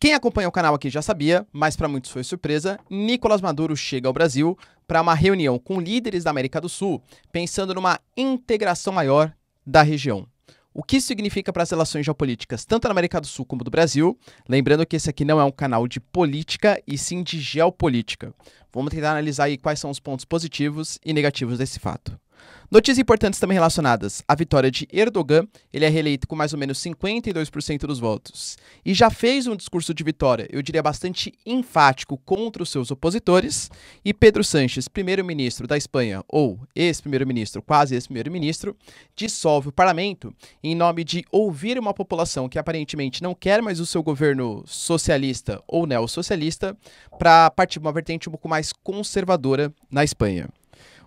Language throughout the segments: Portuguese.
Quem acompanha o canal aqui já sabia, mas para muitos foi surpresa, Nicolás Maduro chega ao Brasil para uma reunião com líderes da América do Sul, pensando numa integração maior da região. O que isso significa para as relações geopolíticas, tanto na América do Sul como do Brasil? Lembrando que esse aqui não é um canal de política e sim de geopolítica. Vamos tentar analisar aí quais são os pontos positivos e negativos desse fato. Notícias importantes também relacionadas à vitória de Erdogan, ele é reeleito com mais ou menos 52% dos votos. E já fez um discurso de vitória, eu diria bastante enfático, contra os seus opositores. E Pedro Sanches, primeiro-ministro da Espanha, ou ex-primeiro-ministro, quase ex-primeiro-ministro, dissolve o parlamento em nome de ouvir uma população que aparentemente não quer mais o seu governo socialista ou neossocialista para partir de uma vertente um pouco mais conservadora na Espanha.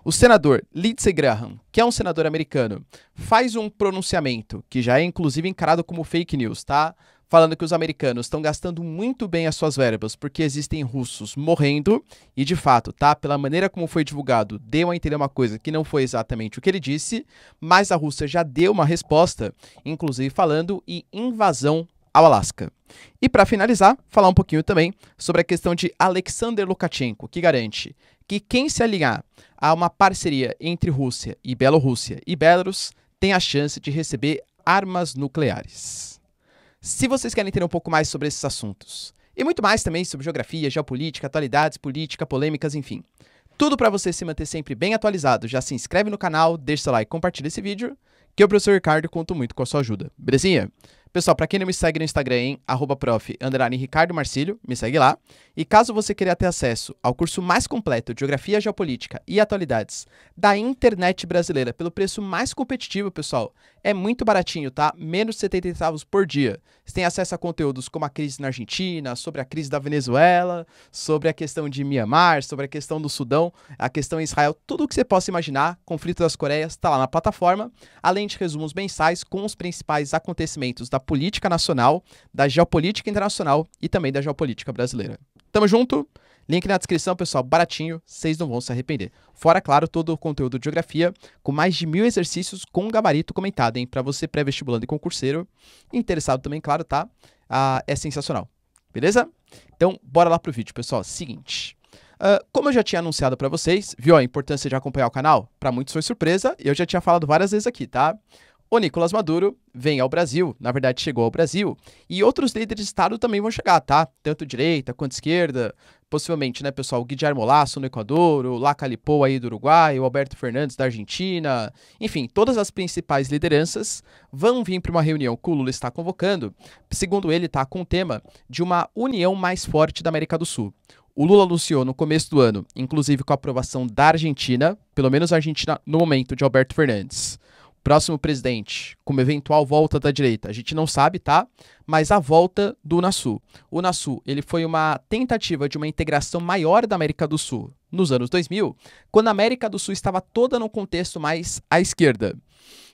O senador Lindsey Graham, que é um senador americano, faz um pronunciamento que já é inclusive encarado como fake news, tá? Falando que os americanos estão gastando muito bem as suas verbas porque existem russos morrendo, e de fato, tá? Pela maneira como foi divulgado, deu a entender uma coisa que não foi exatamente o que ele disse, mas a Rússia já deu uma resposta, inclusive falando em invasão ao Alasca. E para finalizar, falar um pouquinho também sobre a questão de Alexander Lukashenko, que garante que quem se alinhar a uma parceria entre Rússia e Bielorrússia e Belarus tem a chance de receber armas nucleares. Se vocês querem entender um pouco mais sobre esses assuntos, e muito mais também sobre geografia, geopolítica, atualidades, política, polêmicas, enfim. Tudo para você se manter sempre bem atualizado. Já se inscreve no canal, deixa seu like, compartilha esse vídeo, que o professor Ricardo conto muito com a sua ajuda. Belezinha? Pessoal, para quem não me segue no Instagram, hein, arroba prof, Ricardo Marcílio, me segue lá. E caso você queira ter acesso ao curso mais completo de Geografia Geopolítica e Atualidades da internet brasileira, pelo preço mais competitivo, pessoal, é muito baratinho, tá? Menos 70 centavos por dia. Você tem acesso a conteúdos como a crise na Argentina, sobre a crise da Venezuela, sobre a questão de Mianmar, sobre a questão do Sudão, a questão em Israel, tudo o que você possa imaginar, conflito das Coreias, está lá na plataforma, além de resumos mensais com os principais acontecimentos da política nacional, da geopolítica internacional e também da geopolítica brasileira. Tamo junto! Link na descrição, pessoal, baratinho, vocês não vão se arrepender. Fora, claro, todo o conteúdo de geografia, com mais de mil exercícios com gabarito comentado, hein? Pra você pré-vestibulando e concurseiro, interessado também, claro, tá? Ah, é sensacional, beleza? Então, bora lá pro vídeo, pessoal. Seguinte. Uh, como eu já tinha anunciado para vocês, viu a importância de acompanhar o canal? Para muitos foi surpresa, e eu já tinha falado várias vezes aqui, tá? o Nicolás Maduro vem ao Brasil, na verdade chegou ao Brasil, e outros líderes de Estado também vão chegar, tá? Tanto direita quanto esquerda, possivelmente, né, pessoal? O Guillermo Lasso no Equador, o Lacalipo aí do Uruguai, o Alberto Fernandes da Argentina, enfim, todas as principais lideranças vão vir para uma reunião que o Lula está convocando, segundo ele, tá? Com o tema de uma união mais forte da América do Sul. O Lula anunciou no começo do ano, inclusive com a aprovação da Argentina, pelo menos a Argentina no momento de Alberto Fernandes próximo presidente, como eventual volta da direita. A gente não sabe, tá? Mas a volta do Unasul. O Unasul, ele foi uma tentativa de uma integração maior da América do Sul nos anos 2000, quando a América do Sul estava toda no contexto mais à esquerda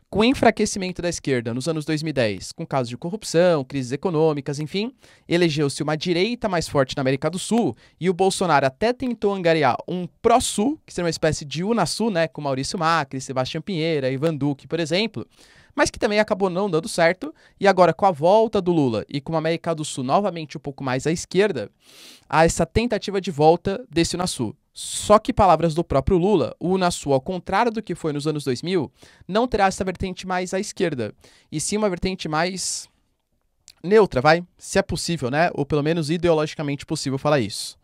com o enfraquecimento da esquerda nos anos 2010, com casos de corrupção, crises econômicas, enfim, elegeu-se uma direita mais forte na América do Sul e o Bolsonaro até tentou angariar um pró-sul, que seria uma espécie de Unasul, né, com Maurício Macri, Sebastião Pinheira, Ivan Duque, por exemplo, mas que também acabou não dando certo. E agora, com a volta do Lula e com a América do Sul novamente um pouco mais à esquerda, há essa tentativa de volta desse Unasul. Só que, palavras do próprio Lula, o Unasul, ao contrário do que foi nos anos 2000, não terá essa vertente mais à esquerda, e sim uma vertente mais neutra, vai? Se é possível, né? Ou pelo menos ideologicamente possível falar isso.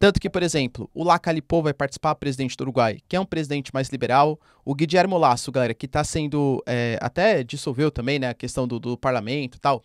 Tanto que, por exemplo, o Lacalipô vai participar, presidente do Uruguai, que é um presidente mais liberal. O Guilherme Lasso, galera, que está sendo. É, até dissolveu também, né? A questão do, do parlamento e tal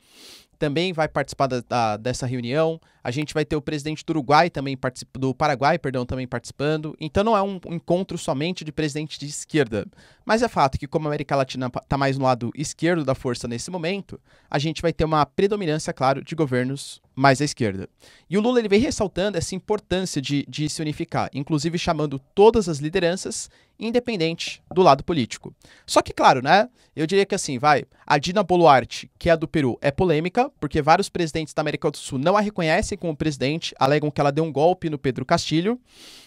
também vai participar da, da, dessa reunião. A gente vai ter o presidente do Uruguai também participando, do Paraguai, perdão, também participando. Então não é um encontro somente de presidente de esquerda. Mas é fato que, como a América Latina está mais no lado esquerdo da força nesse momento, a gente vai ter uma predominância, claro, de governos mais à esquerda. E o Lula ele vem ressaltando essa importância de, de se unificar, inclusive chamando todas as lideranças independente do lado político. Só que, claro, né? Eu diria que assim, vai, a Dina Boluarte, que é do Peru, é polêmica, porque vários presidentes da América do Sul não a reconhecem como presidente, alegam que ela deu um golpe no Pedro Castilho.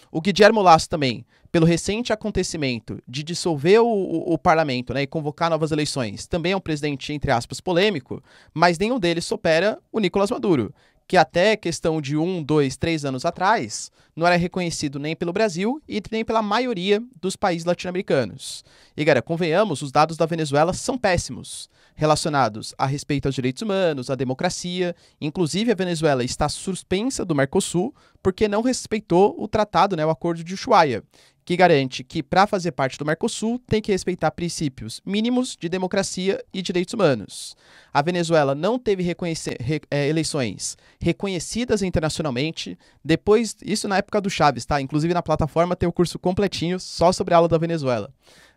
O Guillermo Lasso também, pelo recente acontecimento de dissolver o, o, o, parlamento né, e convocar novas eleições, também é um presidente, entre aspas, polêmico, mas nenhum deles supera o Nicolás Maduro, que até questão de um, dois, três anos atrás, não era reconhecido nem pelo Brasil e nem pela maioria dos países latino-americanos. E, galera, convenhamos, os dados da Venezuela são péssimos, relacionados a respeito aos direitos humanos, à democracia. Inclusive, a Venezuela está suspensa do Mercosul porque não respeitou o tratado, né, o Acordo de Ushuaia, que garante que, para fazer parte do Mercosul, tem que respeitar princípios mínimos de democracia e direitos humanos. A Venezuela não teve re, é, eleições reconhecidas internacionalmente. Depois, isso na época do Chaves, tá? Inclusive na plataforma tem o curso completinho só sobre a aula da Venezuela.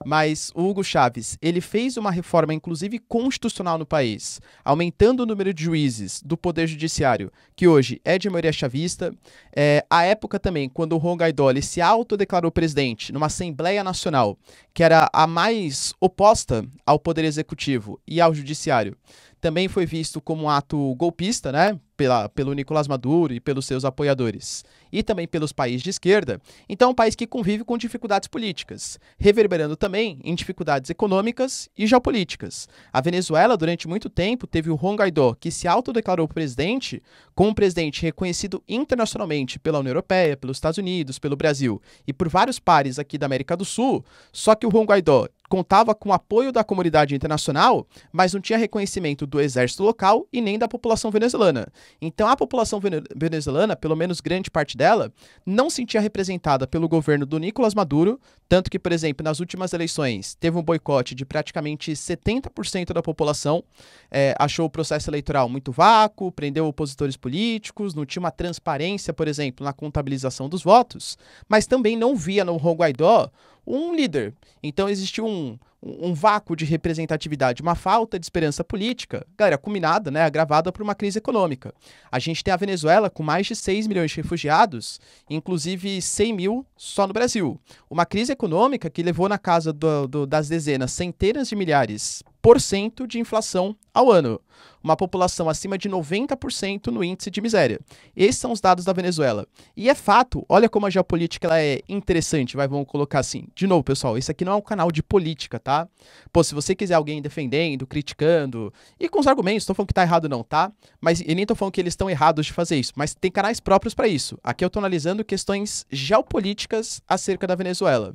Mas o Hugo Chaves, ele fez uma reforma, inclusive constitucional no país, aumentando o número de juízes do Poder Judiciário, que hoje é de maioria chavista. É, a época também, quando o Juan Guaidó se autodeclarou presidente presidente numa Assembleia Nacional, que era a mais oposta ao Poder Executivo e ao Judiciário, também foi visto como um ato golpista, né? Pela, pelo Nicolás Maduro e pelos seus apoiadores, e também pelos países de esquerda. Então, é um país que convive com dificuldades políticas, reverberando também em dificuldades econômicas e geopolíticas. A Venezuela, durante muito tempo, teve o Juan Guaidó, que se autodeclarou presidente, como um presidente reconhecido internacionalmente pela União Europeia, pelos Estados Unidos, pelo Brasil e por vários pares aqui da América do Sul. Só que o Juan Guaidó contava com o apoio da comunidade internacional, mas não tinha reconhecimento do exército local e nem da população venezuelana. Então a população venezuelana, pelo menos grande parte dela, não se sentia representada pelo governo do Nicolás Maduro, tanto que, por exemplo, nas últimas eleições teve um boicote de praticamente 70% da população, é, achou o processo eleitoral muito vácuo, prendeu opositores políticos, não tinha uma transparência, por exemplo, na contabilização dos votos, mas também não via no Guaidó um líder. Então existiu um, um, um vácuo de representatividade, uma falta de esperança política, galera, culminada, né, agravada por uma crise econômica. A gente tem a Venezuela com mais de 6 milhões de refugiados, inclusive 100 mil só no Brasil. Uma crise econômica que levou na casa do, do, das dezenas, centenas de milhares 1% de inflação ao ano, uma população acima de 90% no índice de miséria. Esses são os dados da Venezuela. E é fato, olha como a geopolítica ela é interessante, vai, vamos colocar assim. De novo, pessoal, isso aqui não é um canal de política, tá? Pô, se você quiser alguém defendendo, criticando, e com os argumentos, tô falando que tá errado não, tá? Mas e nem tô falando que eles estão errados de fazer isso, mas tem canais próprios para isso. Aqui eu tô analisando questões geopolíticas acerca da Venezuela.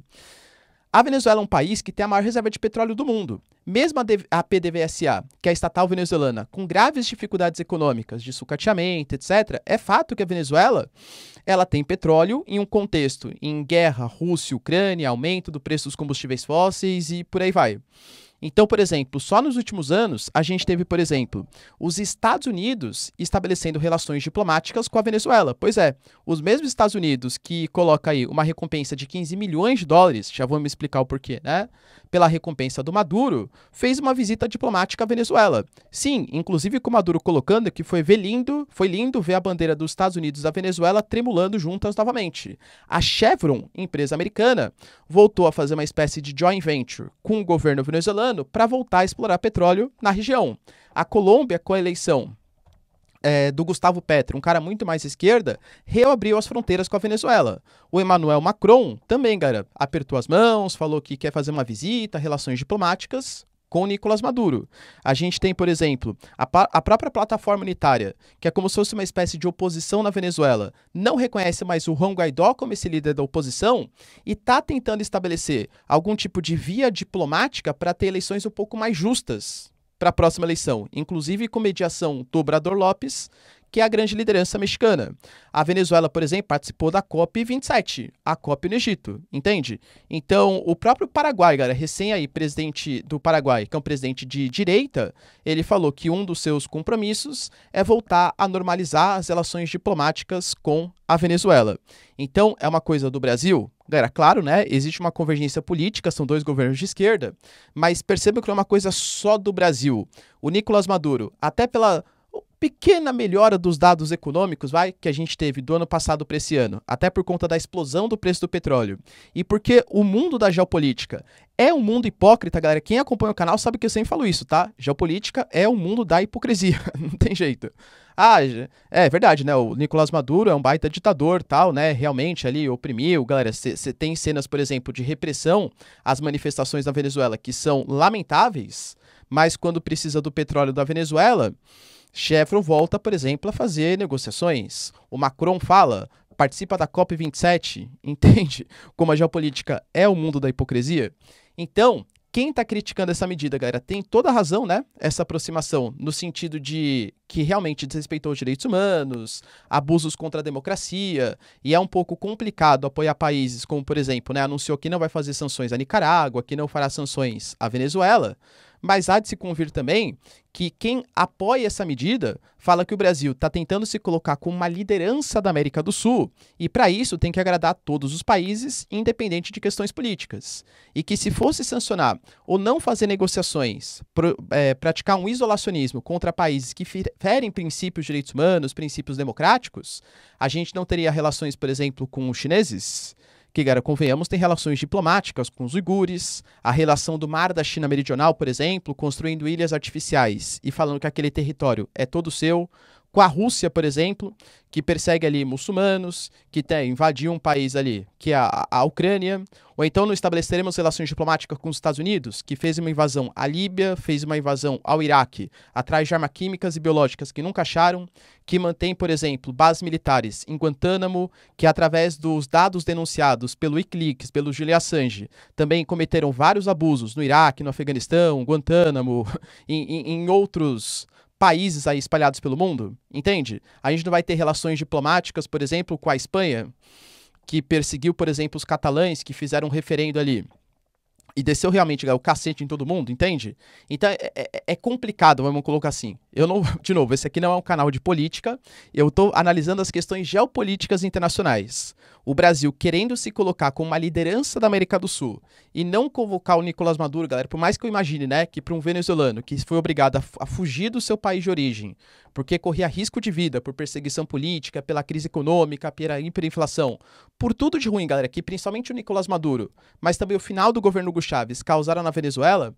A Venezuela é um país que tem a maior reserva de petróleo do mundo. Mesmo a, PDVSA, que é a estatal venezuelana, com graves dificuldades econômicas de sucateamento, etc., é fato que a Venezuela ela tem petróleo em um contexto em guerra Rússia-Ucrânia, aumento do preço dos combustíveis fósseis e por aí vai. Então, por exemplo, só nos últimos anos, a gente teve, por exemplo, os Estados Unidos estabelecendo relações diplomáticas com a Venezuela. Pois é, os mesmos Estados Unidos que coloca aí uma recompensa de 15 milhões de dólares, já vou me explicar o porquê, né? Pela recompensa do Maduro, fez uma visita diplomática à Venezuela. Sim, inclusive com o Maduro colocando que foi ver lindo, foi lindo ver a bandeira dos Estados Unidos da Venezuela tremulando juntas novamente. A Chevron, empresa americana, voltou a fazer uma espécie de joint venture com o governo venezuelano ano para voltar a explorar petróleo na região. A Colômbia, com a eleição é, do Gustavo Petro, um cara muito mais esquerda, reabriu as fronteiras com a Venezuela. O Emmanuel Macron também, cara, apertou as mãos, falou que quer fazer uma visita, relações diplomáticas com Nicolás Maduro. A gente tem, por exemplo, a, a, própria plataforma unitária, que é como se fosse uma espécie de oposição na Venezuela, não reconhece mais o Juan Guaidó como esse líder da oposição e está tentando estabelecer algum tipo de via diplomática para ter eleições um pouco mais justas para a próxima eleição, inclusive com mediação do Obrador Lopes, que é a grande liderança mexicana. A Venezuela, por exemplo, participou da COP 27, a COP no Egito, entende? Então, o próprio Paraguai, galera, recém aí presidente do Paraguai, que é um presidente de direita, ele falou que um dos seus compromissos é voltar a normalizar as relações diplomáticas com a Venezuela. Então, é uma coisa do Brasil, galera, claro, né? Existe uma convergência política, são dois governos de esquerda, mas perceba que não é uma coisa só do Brasil. O Nicolás Maduro, até pela pequena melhora dos dados econômicos, vai, que a gente teve do ano passado para esse ano, até por conta da explosão do preço do petróleo. E porque o mundo da geopolítica é um mundo hipócrita, galera. Quem acompanha o canal sabe que eu sempre falo isso, tá? Geopolítica é o um mundo da hipocrisia, não tem jeito. Ah, é verdade, né? O Nicolás Maduro é um baita ditador, tal, né? Realmente ali oprimiu, galera. Você tem cenas, por exemplo, de repressão às manifestações na Venezuela que são lamentáveis, mas quando precisa do petróleo da Venezuela, Chevron volta, por exemplo, a fazer negociações. O Macron fala, participa da COP27, entende como a geopolítica é o mundo da hipocrisia? Então, quem está criticando essa medida, galera, tem toda a razão, né? Essa aproximação no sentido de que realmente desrespeitou os direitos humanos, abusos contra a democracia, e é um pouco complicado apoiar países como, por exemplo, né, anunciou que não vai fazer sanções à Nicarágua, que não fará sanções à Venezuela. Mas há de se convir também que quem apoia essa medida fala que o Brasil está tentando se colocar como uma liderança da América do Sul e, para isso, tem que agradar todos os países, independente de questões políticas. E que, se fosse sancionar ou não fazer negociações, é, praticar um isolacionismo contra países que ferem princípios de direitos humanos, princípios democráticos, a gente não teria relações, por exemplo, com os chineses que, cara, convenhamos, tem relações diplomáticas com os uigures, a relação do mar da China Meridional, por exemplo, construindo ilhas artificiais e falando que aquele território é todo seu, com a Rússia, por exemplo, que persegue ali muçulmanos, que tem, invadiu um país ali, que é a, a Ucrânia, ou então não estabeleceremos relações diplomáticas com os Estados Unidos, que fez uma invasão à Líbia, fez uma invasão ao Iraque, atrás de armas químicas e biológicas que nunca acharam, que mantém, por exemplo, bases militares em Guantánamo, que através dos dados denunciados pelo Wikileaks, pelo Julian Assange, também cometeram vários abusos no Iraque, no Afeganistão, Guantánamo, em, em, em outros países aí espalhados pelo mundo, entende? A gente não vai ter relações diplomáticas, por exemplo, com a Espanha, que perseguiu, por exemplo, os catalães que fizeram um referendo ali e desceu realmente o cacete em todo mundo, entende? Então é, é, é complicado, vamos colocar assim. Eu não, de novo, esse aqui não é um canal de política. Eu estou analisando as questões geopolíticas internacionais o Brasil querendo se colocar como uma liderança da América do Sul e não convocar o Nicolás Maduro, galera, por mais que eu imagine, né, que para um venezuelano que foi obrigado a, a, fugir do seu país de origem, porque corria risco de vida por perseguição política, pela crise econômica, pela hiperinflação, por tudo de ruim, galera, que principalmente o Nicolás Maduro, mas também o final do governo Hugo Chávez causaram na Venezuela,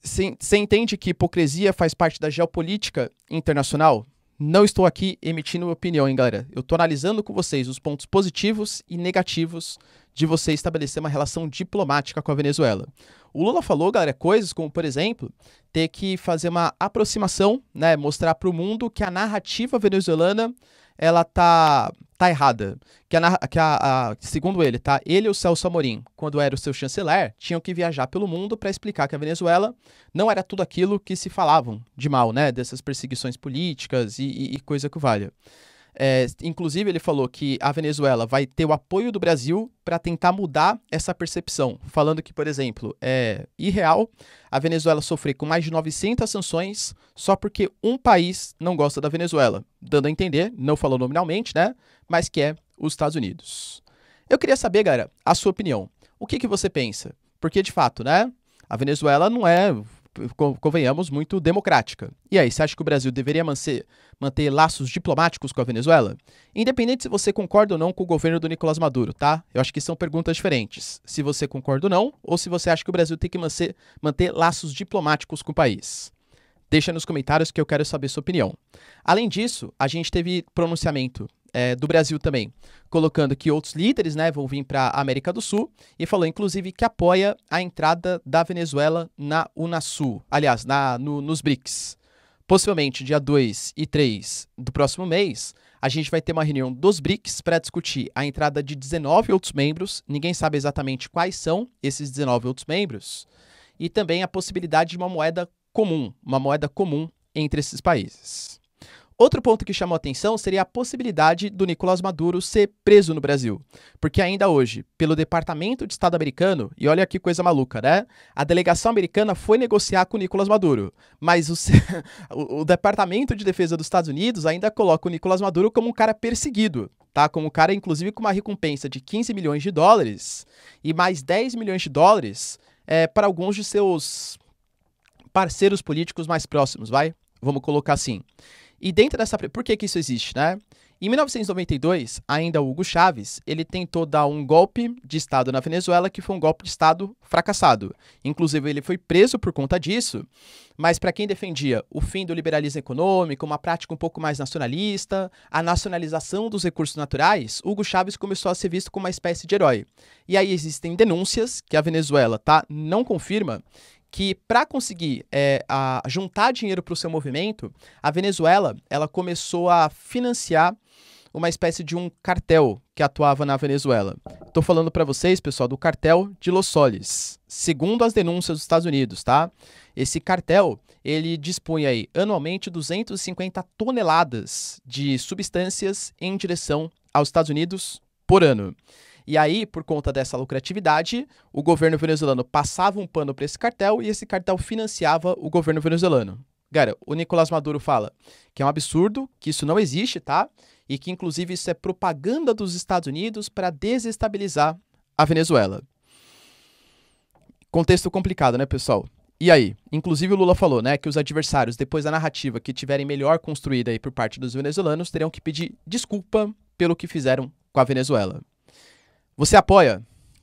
você entende que hipocrisia faz parte da geopolítica internacional? Não estou aqui emitindo opinião, hein, galera? Eu estou analisando com vocês os pontos positivos e negativos de você estabelecer uma relação diplomática com a Venezuela. O Lula falou, galera, coisas como, por exemplo, ter que fazer uma aproximação, né, mostrar para o mundo que a narrativa venezuelana ela tá tá errada. Que, a, que a, a, segundo ele, tá? Ele e o Celso Amorim, quando era o seu chanceler, tinham que viajar pelo mundo para explicar que a Venezuela não era tudo aquilo que se falavam de mal, né? Dessas perseguições políticas e, e, e coisa que valha. É, inclusive, ele falou que a Venezuela vai ter o apoio do Brasil para tentar mudar essa percepção, falando que, por exemplo, é irreal a Venezuela sofrer com mais de 900 sanções só porque um país não gosta da Venezuela, dando a entender, não falou nominalmente, né, mas que é os Estados Unidos. Eu queria saber, galera, a sua opinião. O que, que você pensa? Porque, de fato, né, a Venezuela não é convenhamos, muito democrática. E aí, você acha que o Brasil deveria manter, manter laços diplomáticos com a Venezuela? Independente se você concorda ou não com o governo do Nicolás Maduro, tá? Eu acho que são perguntas diferentes. Se você concorda ou não, ou se você acha que o Brasil tem que manter, manter laços diplomáticos com o país. Deixa nos comentários que eu quero saber sua opinião. Além disso, a gente teve pronunciamento é, do Brasil também, colocando que outros líderes né, vão vir para a América do Sul e falou, inclusive, que apoia a entrada da Venezuela na Unasul, aliás, na, no, nos BRICS. Possivelmente, dia 2 e 3 do próximo mês, a gente vai ter uma reunião dos BRICS para discutir a entrada de 19 outros membros, ninguém sabe exatamente quais são esses 19 outros membros, e também a possibilidade de uma moeda comum, uma moeda comum entre esses países. Outro ponto que chamou atenção seria a possibilidade do Nicolás Maduro ser preso no Brasil. Porque ainda hoje, pelo Departamento de Estado americano, e olha que coisa maluca, né? A delegação americana foi negociar com o Nicolás Maduro, mas o, o Departamento de Defesa dos Estados Unidos ainda coloca o Nicolás Maduro como um cara perseguido, tá? Como um cara, inclusive, com uma recompensa de 15 milhões de dólares e mais 10 milhões de dólares é, para alguns de seus parceiros políticos mais próximos, vai? Vamos colocar assim. E dentro dessa... Por que que isso existe, né? Em 1992, ainda Hugo Chávez, ele tentou dar um golpe de Estado na Venezuela, que foi um golpe de Estado fracassado. Inclusive, ele foi preso por conta disso, mas para quem defendia o fim do liberalismo econômico, uma prática um pouco mais nacionalista, a nacionalização dos recursos naturais, Hugo Chávez começou a ser visto como uma espécie de herói. E aí existem denúncias que a Venezuela tá, não confirma, que para conseguir é, a, juntar dinheiro para o seu movimento, a Venezuela ela começou a financiar uma espécie de um cartel que atuava na Venezuela. Estou falando para vocês, pessoal, do cartel de Los Soles. Segundo as denúncias dos Estados Unidos, tá? Esse cartel, ele dispunha aí anualmente 250 toneladas de substâncias em direção aos Estados Unidos por ano. E aí, por conta dessa lucratividade, o governo venezuelano passava um pano para esse cartel e esse cartel financiava o governo venezuelano. Cara, o Nicolás Maduro fala que é um absurdo, que isso não existe, tá? E que inclusive isso é propaganda dos Estados Unidos para desestabilizar a Venezuela. Contexto complicado, né, pessoal? E aí? Inclusive o Lula falou, né, que os adversários, depois da narrativa que tiverem melhor construída aí por parte dos venezuelanos, terão que pedir desculpa pelo que fizeram com a Venezuela. Você apoia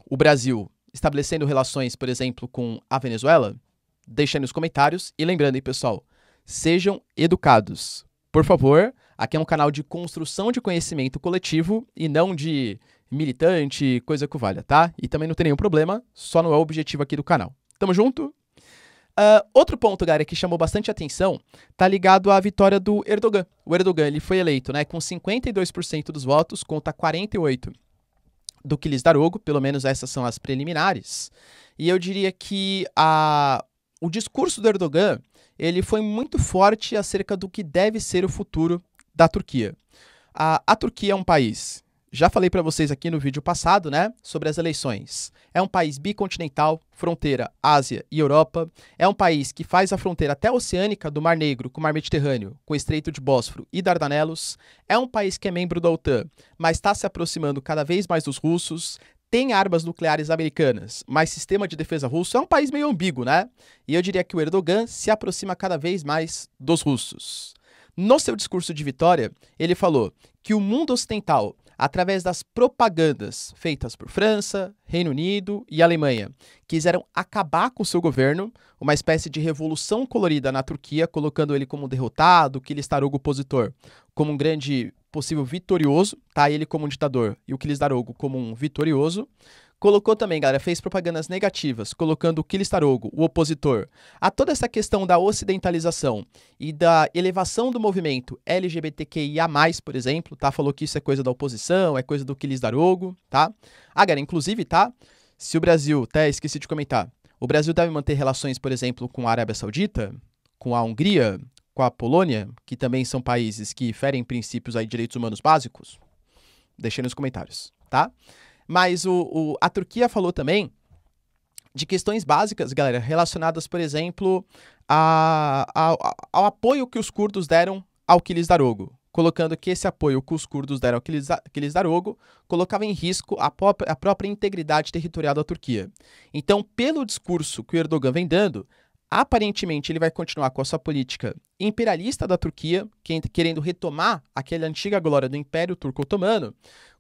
o Brasil estabelecendo relações, por exemplo, com a Venezuela? Deixa aí nos comentários. E lembrando, pessoal, sejam educados. Por favor, aqui é um canal de construção de conhecimento coletivo e não de militante, coisa que valha, tá? E também não tem nenhum problema, só não é o objetivo aqui do canal. Tamo junto? Uh, outro ponto, galera, que chamou bastante atenção, tá ligado à vitória do Erdogan. O Erdogan, ele foi eleito, né, com 52% dos votos contra 48 do que lhes dar ogo, pelo menos essas são as preliminares. E eu diria que a, o discurso do Erdogan ele foi muito forte acerca do que deve ser o futuro da Turquia. A, a Turquia é um país já falei para vocês aqui no vídeo passado, né, sobre as eleições. É um país bicontinental, fronteira Ásia e Europa. É um país que faz a fronteira até oceânica do Mar Negro com o Mar Mediterrâneo, com o Estreito de Bósforo e Dardanelos. É um país que é membro da OTAN, mas está se aproximando cada vez mais dos russos. Tem armas nucleares americanas, mas sistema de defesa russo é um país meio ambíguo, né? E eu diria que o Erdogan se aproxima cada vez mais dos russos. No seu discurso de vitória, ele falou que o mundo ocidental através das propagandas feitas por França, Reino Unido e Alemanha. Quiseram acabar com seu governo, uma espécie de revolução colorida na Turquia, colocando ele como derrotado, que ele o opositor, como um grande possível vitorioso, tá? Ele como um ditador e o Kilis Darogo como um vitorioso. Colocou também, galera, fez propagandas negativas, colocando o Kilistarogo, o opositor, a toda essa questão da ocidentalização e da elevação do movimento LGBTQIA+, por exemplo, tá? Falou que isso é coisa da oposição, é coisa do Kilistarogo, tá? Ah, galera, inclusive, tá? Se o Brasil, até esqueci de comentar, o Brasil deve manter relações, por exemplo, com a Arábia Saudita, com a Hungria, com a Polônia, que também são países que ferem princípios aí de direitos humanos básicos? Deixei nos comentários, tá? Mas o, o, a Turquia falou também de questões básicas, galera, relacionadas, por exemplo, a, a, ao apoio que os curdos deram ao Kilis Darogo, colocando que esse apoio que os curdos deram ao Kilis, Kilis Darogo colocava em risco a, própria, a própria integridade territorial da Turquia. Então, pelo discurso que o Erdogan vem dando, aparentemente ele vai continuar com a sua política imperialista da Turquia, querendo retomar aquela antiga glória do Império Turco-Otomano,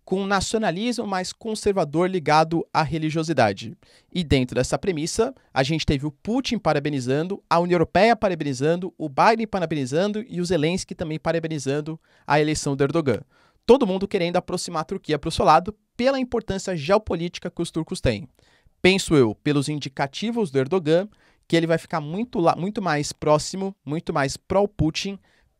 com um nacionalismo mais conservador ligado à religiosidade. E dentro dessa premissa, a gente teve o Putin parabenizando, a União Europeia parabenizando, o Biden parabenizando e o Zelensky também parabenizando a eleição do Erdogan. Todo mundo querendo aproximar a Turquia para o seu lado pela importância geopolítica que os turcos têm. Penso eu, pelos indicativos do Erdogan, que ele vai ficar muito, muito mais próximo, muito mais pró-Putin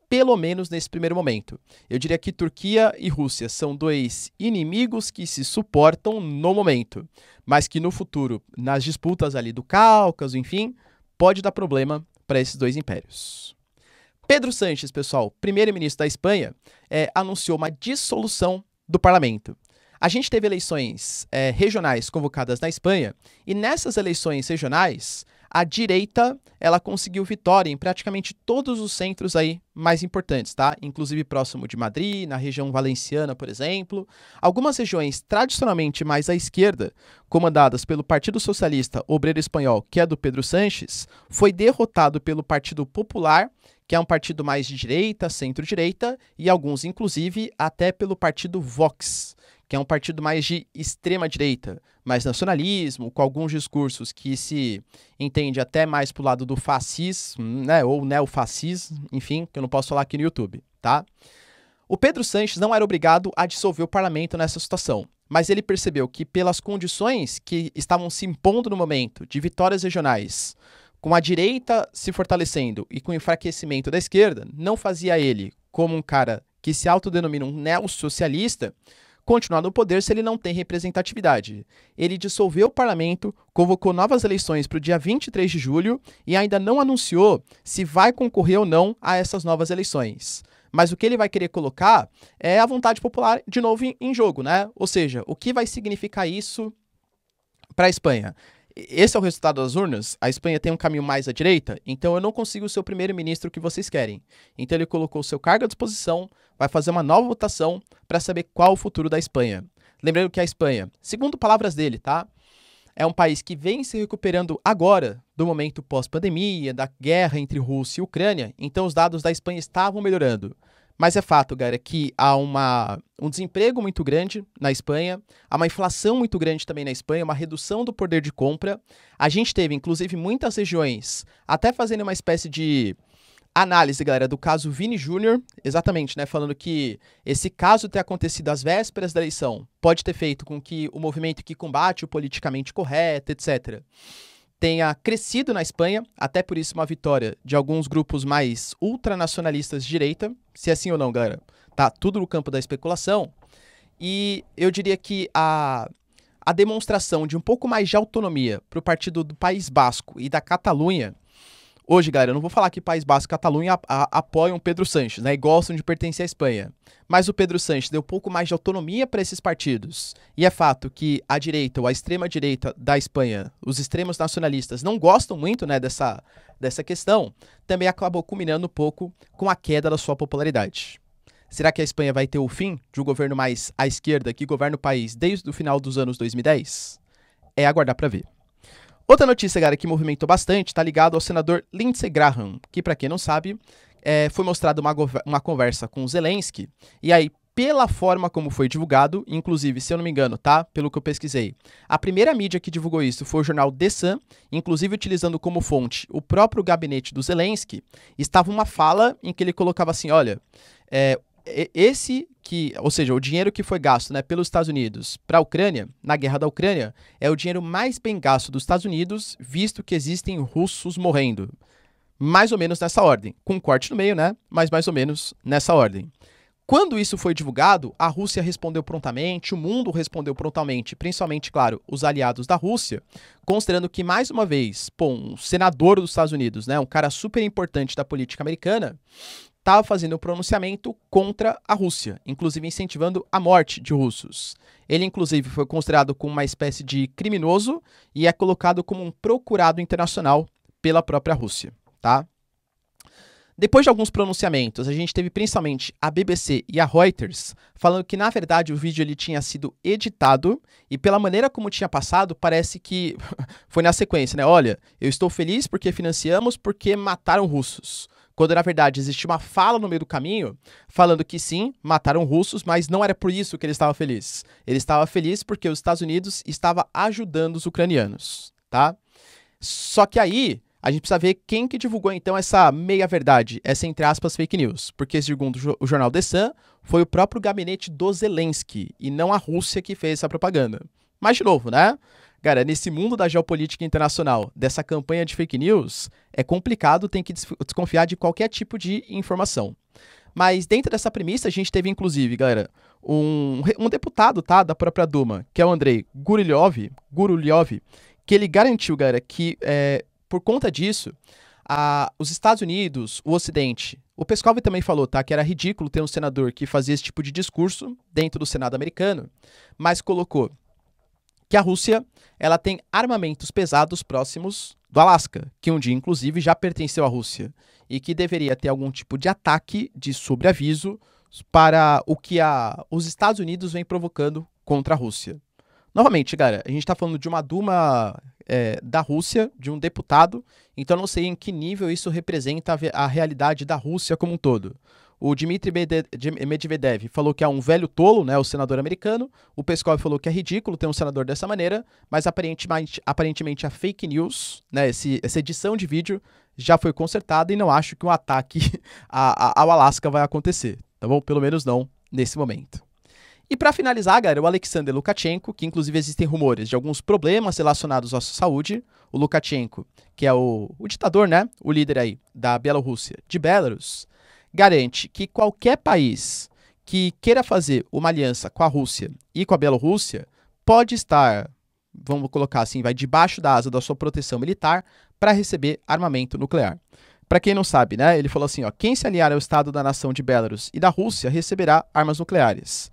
pelo menos nesse primeiro momento. Eu diria que Turquia e Rússia são dois inimigos que se suportam no momento, mas que no futuro, nas disputas ali do Cáucaso, enfim, pode dar problema para esses dois impérios. Pedro Sanches, pessoal, primeiro-ministro da Espanha, é, anunciou uma dissolução do parlamento. A gente teve eleições é, regionais convocadas na Espanha e nessas eleições regionais a direita ela conseguiu vitória em praticamente todos os centros aí mais importantes, tá? Inclusive próximo de Madrid, na região valenciana, por exemplo. Algumas regiões tradicionalmente mais à esquerda, comandadas pelo Partido Socialista Obreiro Espanhol, que é do Pedro Sanches, foi derrotado pelo Partido Popular, que é um partido mais de direita, centro-direita, e alguns inclusive até pelo Partido Vox, que é um partido mais de extrema direita, mais nacionalismo, com alguns discursos que se entende até mais pro lado do fascismo, né, ou neofascismo, enfim, que eu não posso falar aqui no YouTube, tá? O Pedro Sanches não era obrigado a dissolver o parlamento nessa situação, mas ele percebeu que pelas condições que estavam se impondo no momento de vitórias regionais, com a direita se fortalecendo e com o enfraquecimento da esquerda, não fazia ele, como um cara que se autodenomina um neo socialista continuar no poder se ele não tem representatividade. Ele dissolveu o parlamento, convocou novas eleições para o dia 23 de julho e ainda não anunciou se vai concorrer ou não a essas novas eleições. Mas o que ele vai querer colocar é a vontade popular de novo em, em jogo, né? Ou seja, o que vai significar isso para a Espanha? esse é o resultado das urnas. A Espanha tem um caminho mais à direita, então eu não consigo ser o primeiro-ministro que vocês querem. Então ele colocou seu cargo à disposição, vai fazer uma nova votação para saber qual o futuro da Espanha. Lembrando que a Espanha, segundo palavras dele, tá? É um país que vem se recuperando agora do momento pós-pandemia, da guerra entre Rússia e Ucrânia, então os dados da Espanha estavam melhorando. Mas é fato, galera, que há uma, um desemprego muito grande na Espanha, há uma inflação muito grande também na Espanha, uma redução do poder de compra. A gente teve, inclusive, muitas regiões, até fazendo uma espécie de análise, galera, do caso Vini Júnior, exatamente, né, falando que esse caso ter acontecido às vésperas da eleição pode ter feito com que o movimento que combate o politicamente correto, etc., tenha crescido na Espanha, até por isso uma vitória de alguns grupos mais ultranacionalistas de direita, se é assim ou não, galera. Tá tudo no campo da especulação. E eu diria que a, a demonstração de um pouco mais de autonomia para o partido do País Basco e da Catalunha Hoje, galera, eu não vou falar que País Basco e Catalunha apoiam Pedro Sanches, né? E gostam de pertencer à Espanha. Mas o Pedro Sanches deu um pouco mais de autonomia para esses partidos. E é fato que a direita, ou a extrema-direita da Espanha, os extremos nacionalistas, não gostam muito, né, dessa, dessa questão. Também acabou culminando um pouco com a queda da sua popularidade. Será que a Espanha vai ter o fim de um governo mais à esquerda que governa o país desde o final dos anos 2010? É aguardar para ver. Outra notícia, galera, que movimentou bastante, tá ligado ao senador Lindsey Graham, que, para quem não sabe, é, foi mostrada uma, uma conversa com Zelensky, e aí, pela forma como foi divulgado, inclusive, se eu não me engano, tá? Pelo que eu pesquisei. A primeira mídia que divulgou isso foi o jornal The Sun, inclusive utilizando como fonte o próprio gabinete do Zelensky. Estava uma fala em que ele colocava assim: olha, é, esse que, ou seja, o dinheiro que foi gasto né, pelos Estados Unidos para a Ucrânia, na guerra da Ucrânia, é o dinheiro mais bem gasto dos Estados Unidos, visto que existem russos morrendo. Mais ou menos nessa ordem, com um corte no meio, né? Mas mais ou menos nessa ordem. Quando isso foi divulgado, a Rússia respondeu prontamente, o mundo respondeu prontamente, principalmente, claro, os aliados da Rússia, considerando que, mais uma vez, pô, um senador dos Estados Unidos, né, um cara super importante da política americana, estava fazendo um pronunciamento contra a Rússia, inclusive incentivando a morte de russos. Ele, inclusive, foi considerado como uma espécie de criminoso e é colocado como um procurado internacional pela própria Rússia, tá? Depois de alguns pronunciamentos, a gente teve principalmente a BBC e a Reuters falando que, na verdade, o vídeo ele tinha sido editado e, pela maneira como tinha passado, parece que foi na sequência, né? Olha, eu estou feliz porque financiamos porque mataram russos quando na verdade existia uma fala no meio do caminho falando que sim, mataram russos, mas não era por isso que ele estava feliz. Ele estava feliz porque os Estados Unidos estava ajudando os ucranianos, tá? Só que aí a gente precisa ver quem que divulgou então essa meia-verdade, essa entre aspas fake news, porque segundo o jornal The Sun, foi o próprio gabinete do Zelensky e não a Rússia que fez essa propaganda. Mas de novo, né? Cara, nesse mundo da geopolítica internacional, dessa campanha de fake news, é complicado, tem que desconfiar de qualquer tipo de informação. Mas dentro dessa premissa, a gente teve, inclusive, galera, um, um deputado tá, da própria Duma, que é o Andrei Guruliov Gurulyov que ele garantiu, galera, que é, por conta disso, a, os Estados Unidos, o Ocidente, o Peskov também falou, tá, que era ridículo ter um senador que fazia esse tipo de discurso dentro do Senado americano, mas colocou que a Rússia ela tem armamentos pesados próximos do Alasca, que um dia inclusive já pertenceu à Rússia, e que deveria ter algum tipo de ataque de sobreaviso para o que a, os Estados Unidos vem provocando contra a Rússia. Novamente, galera, a gente está falando de uma Duma é, da Rússia, de um deputado, então não sei em que nível isso representa a, a realidade da Rússia como um todo. O Dmitry Medvedev falou que é um velho tolo, né, o senador americano. O Peskov falou que é ridículo ter um senador dessa maneira, mas aparentemente, aparentemente a é fake news, né, esse, essa edição de vídeo já foi consertada e não acho que um ataque a, a, ao Alasca vai acontecer, tá bom? Pelo menos não nesse momento. E para finalizar, galera, o Alexander Lukashenko, que inclusive existem rumores de alguns problemas relacionados à sua saúde, o Lukashenko, que é o, o ditador, né, o líder aí da Bielorrússia, de Belarus, garante que qualquer país que queira fazer uma aliança com a Rússia e com a Bielorrússia pode estar, vamos colocar assim, vai debaixo da asa da sua proteção militar para receber armamento nuclear. Para quem não sabe, né, ele falou assim, ó, quem se aliar ao Estado da Nação de Belarus e da Rússia receberá armas nucleares.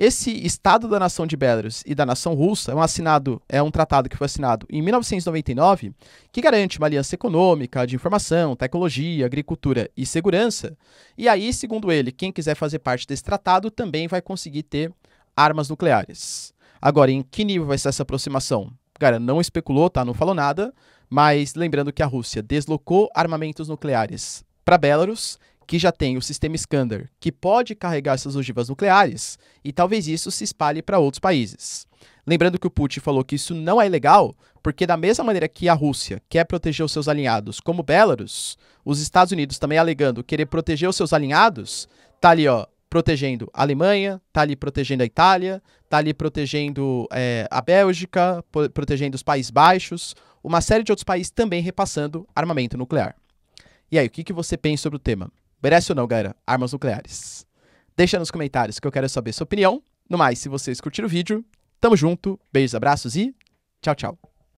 Esse Estado da Nação de Belarus e da Nação Russa é um, assinado, é um tratado que foi assinado em 1999, que garante uma aliança econômica, de informação, tecnologia, agricultura e segurança. E aí, segundo ele, quem quiser fazer parte desse tratado também vai conseguir ter armas nucleares. Agora, em que nível vai ser essa aproximação? Cara, não especulou, tá? Não falou nada. Mas lembrando que a Rússia deslocou armamentos nucleares para Belarus, que já tem o sistema Scander, que pode carregar essas ogivas nucleares, e talvez isso se espalhe para outros países. Lembrando que o Putin falou que isso não é ilegal, porque da mesma maneira que a Rússia quer proteger os seus alinhados, como Belarus, os Estados Unidos também alegando querer proteger os seus alinhados, tá ali, ó, protegendo a Alemanha, tá ali protegendo a Itália, tá ali protegendo é, a Bélgica, protegendo os Países Baixos, uma série de outros países também repassando armamento nuclear. E aí, o que, que você pensa sobre o tema? Merece ou não, galera? Armas nucleares. Deixa nos comentários que eu quero saber sua opinião. No mais, se vocês curtiram o vídeo, tamo junto, beijos, abraços e tchau, tchau.